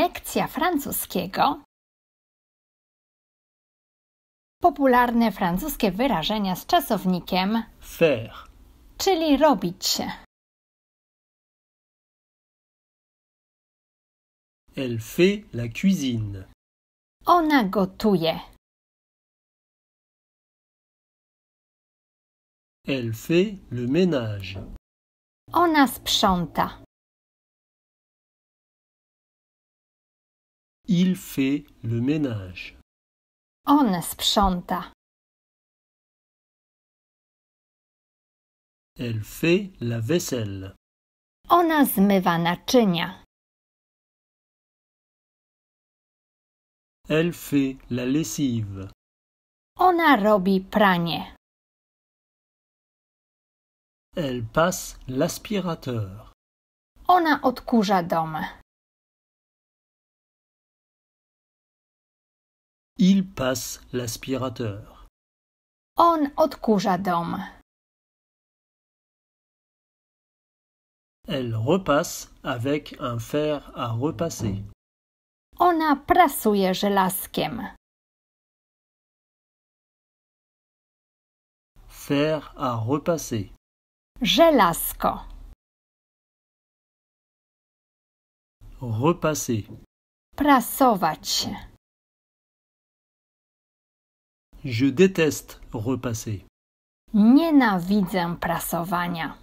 Lekcja francuskiego. Popularne francuskie wyrażenia z czasownikiem faire, czyli robić się. Elle fait la cuisine. Ona gotuje. Elle fait le ménage. Ona sprząta. Il fait le ménage. On sprząta. Elle fait la vaisselle. Ona zmywa naczynia. Elle fait la lessive. Ona robi pranie. Elle passe l'aspirateur. Ona odkurza dom. Il passe l'aspirateur. On odkurza dom. Elle repasse avec un fer à repasser. Ona prasuje żelazkiem. Fer à repasser. Żelazko. Repasser. Prasować. Je déteste repasser. Nienawidzę prasowania.